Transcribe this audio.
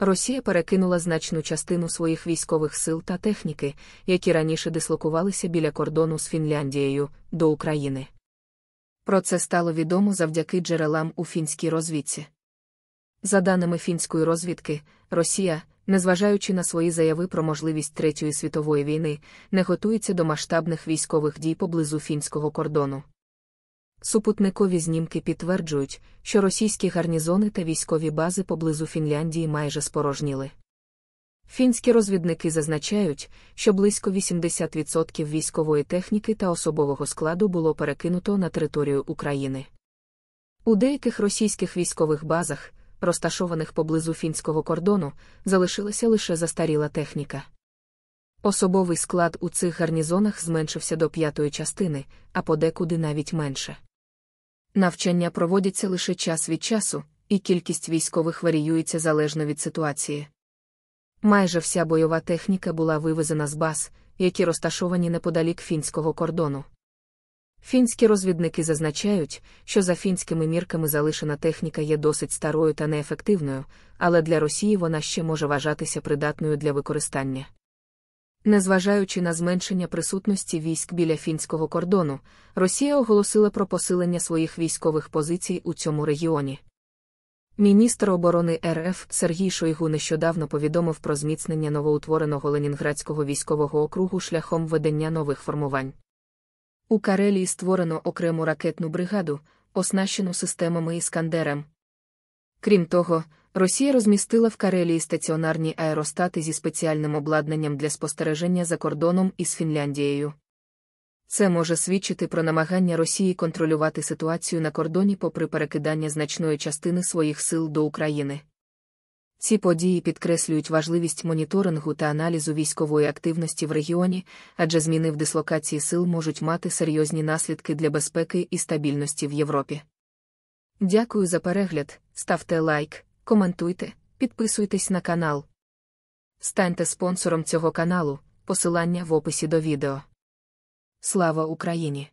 Росія перекинула значну частину своїх військових сил та техніки, які раніше дислокувалися біля кордону з Фінляндією до України. Про це стало відомо завдяки джерелам у фінській розвідці. За даними фінської розвідки, Росія, незважаючи на свої заяви про можливість Третьої світової війни, не готується до масштабних військових дій поблизу фінського кордону. Супутникові знімки підтверджують, що російські гарнізони та військові бази поблизу Фінляндії майже спорожніли. Фінські розвідники зазначають, що близько 80% військової техніки та особового складу було перекинуто на територію України. У деяких російських військових базах, розташованих поблизу фінського кордону, залишилася лише застаріла техніка. Особовий склад у цих гарнізонах зменшився до п'ятої частини, а подекуди навіть менше. Навчання проводяться лише час від часу, і кількість військових варіюється залежно від ситуації. Майже вся бойова техніка була вивезена з баз, які розташовані неподалік фінського кордону. Фінські розвідники зазначають, що за фінськими мірками залишена техніка є досить старою та неефективною, але для Росії вона ще може вважатися придатною для використання. Незважаючи на зменшення присутності військ біля фінського кордону, Росія оголосила про посилення своїх військових позицій у цьому регіоні. Міністр оборони РФ Сергій Шойгу нещодавно повідомив про зміцнення новоутвореного Ленінградського військового округу шляхом ведення нових формувань. У Карелії створено окрему ракетну бригаду, оснащену системами Іскандерем. Крім того, Росія розмістила в Карелії стаціонарні аеростати зі спеціальним обладнанням для спостереження за кордоном із Фінляндією. Це може свідчити про намагання Росії контролювати ситуацію на кордоні попри перекидання значної частини своїх сил до України. Ці події підкреслюють важливість моніторингу та аналізу військової активності в регіоні, адже зміни в дислокації сил можуть мати серйозні наслідки для безпеки і стабільності в Європі. Дякую за перегляд, ставте лайк коментуйте, підписуйтесь на канал. Станьте спонсором цього каналу, посилання в описі до відео. Слава Україні!